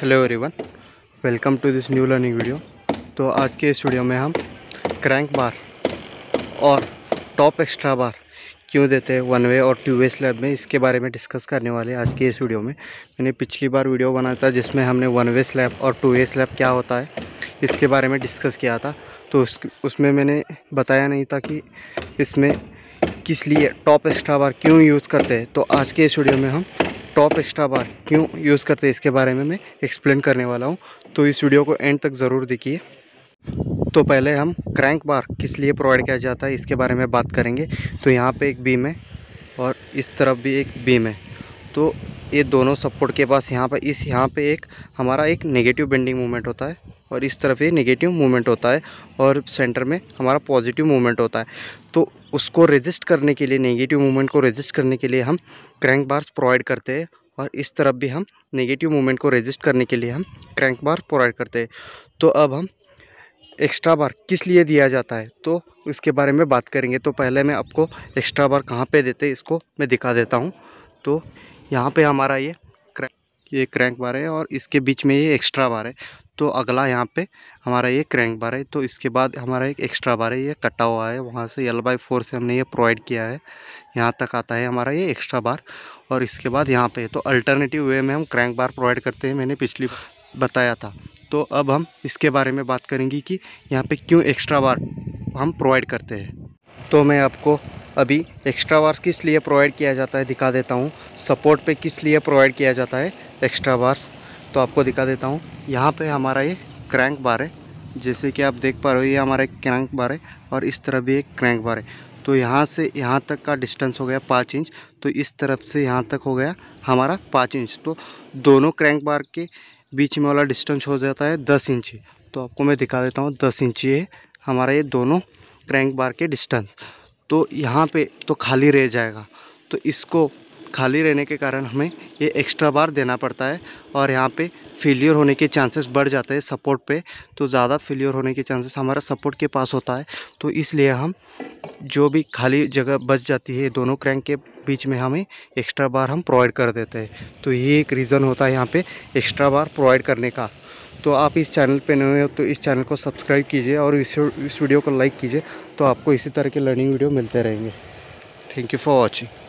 hello everyone welcome to this new learning video तो आज के इस वीडियो में हम क्रैंक बार और टॉप एक्स्ट्रा बार क्यों देते हैं वन वे और टू वे स्लैब में इसके बारे में डिस्कस करने वाले आज के इस वीडियो में मैंने पिछली बार वीडियो बनाया था जिसमें हमने वन वे स्लैब और टू वे स्लैब क्या होता है इसके बारे में डिस्कस किया था तो उस उसमें मैंने बताया नहीं था कि इसमें किस लिए टॉप एक्स्ट्रा बार क्यों यूज़ करते हैं तो आज के इस वीडियो में हम टॉप एक्स्ट्रा बार क्यों यूज़ करते हैं इसके बारे में मैं एक्सप्लेन करने वाला हूँ तो इस वीडियो को एंड तक ज़रूर देखिए तो पहले हम क्रैंक बार किस लिए प्रोवाइड किया जाता है इसके बारे में बात करेंगे तो यहाँ पे एक बीम है और इस तरफ भी एक बीम है तो ये दोनों सपोर्ट के पास यहाँ पर इस यहाँ पे एक हमारा एक नेगेटिव बेंडिंग मूवमेंट होता है और इस तरफ ये नेगेटिव मूवमेंट होता है और सेंटर में हमारा पॉजिटिव मूवमेंट होता है तो उसको रजिस्ट करने के लिए नेगेटिव मूवमेंट को रजिस्ट करने के लिए हम क्रैंक बार्स प्रोवाइड करते हैं और इस तरफ भी हम नेगेटिव मूवमेंट को रजिस्ट करने के लिए हम क्रैंक बार प्रोवाइड करते हैं तो अब हम एक्स्ट्रा बार किस लिए दिया जाता है तो इसके बारे में बात करेंगे तो पहले मैं आपको एक्स्ट्रा बार कहाँ पे देते इसको मैं दिखा देता हूँ तो यहाँ पे हमारा ये क्रैंक ये क्रैंक बार है और इसके बीच में ये एक्स्ट्रा बार है तो अगला यहाँ पे हमारा ये क्रैंक बार है तो इसके बाद हमारा एक एक्स्ट्रा बार है ये कटा हुआ है वहाँ से एल बाई फोर से हमने ये प्रोवाइड किया है यहाँ तक आता है हमारा ये एक्स्ट्रा बार और इसके बाद यहाँ पे तो अल्टरनेटिव वे में हम क्रैंक बार प्रोवाइड करते हैं मैंने पिछली बताया था तो अब हम इसके बारे में बात करेंगे कि यहाँ पर क्यों एक्स्ट्रा बार हम प्रोवाइड करते हैं तो मैं आपको अभी एक्स्ट्रा बार्स किस लिए प्रोवाइड किया जाता है दिखा देता हूँ सपोर्ट पे किस लिए प्रोवाइड किया जाता है एक्स्ट्रा बार्स तो आपको दिखा देता हूँ यहाँ पे हमारा ये क्रैंक बार है जैसे कि आप देख पा रहे हो ये हमारा एक क्रैंक बार है और इस तरफ भी एक क्रैंक बार है तो यहाँ से यहाँ तक का डिस्टेंस हो गया पाँच इंच तो इस तरफ से यहाँ तक हो गया हमारा पाँच इंच तो दोनों क्रैंक बार के बीच में वाला डिस्टेंस हो जाता है दस इंची तो आपको मैं दिखा देता हूँ दस इंची है हमारा ये दोनों क्रैंक बार के डिस्टेंस तो यहाँ पे तो खाली रह जाएगा तो इसको खाली रहने के कारण हमें ये एक्स्ट्रा बार देना पड़ता है और यहाँ पे फेलियर होने के चांसेस बढ़ जाते हैं सपोर्ट पे तो ज़्यादा फेलियर होने के चांसेस हमारा सपोर्ट के पास होता है तो इसलिए हम जो भी खाली जगह बच जाती है दोनों क्रैंक के बीच में हमें एक्स्ट्रा बार हम प्रोवाइड कर देते हैं तो ये एक रीज़न होता है यहाँ पर एक्स्ट्रा बार प्रोवाइड करने का तो आप इस चैनल पे नए हो तो इस चैनल को सब्सक्राइब कीजिए और इस इस वीडियो को लाइक कीजिए तो आपको इसी तरह के लर्निंग वीडियो मिलते रहेंगे थैंक यू फॉर वॉचिंग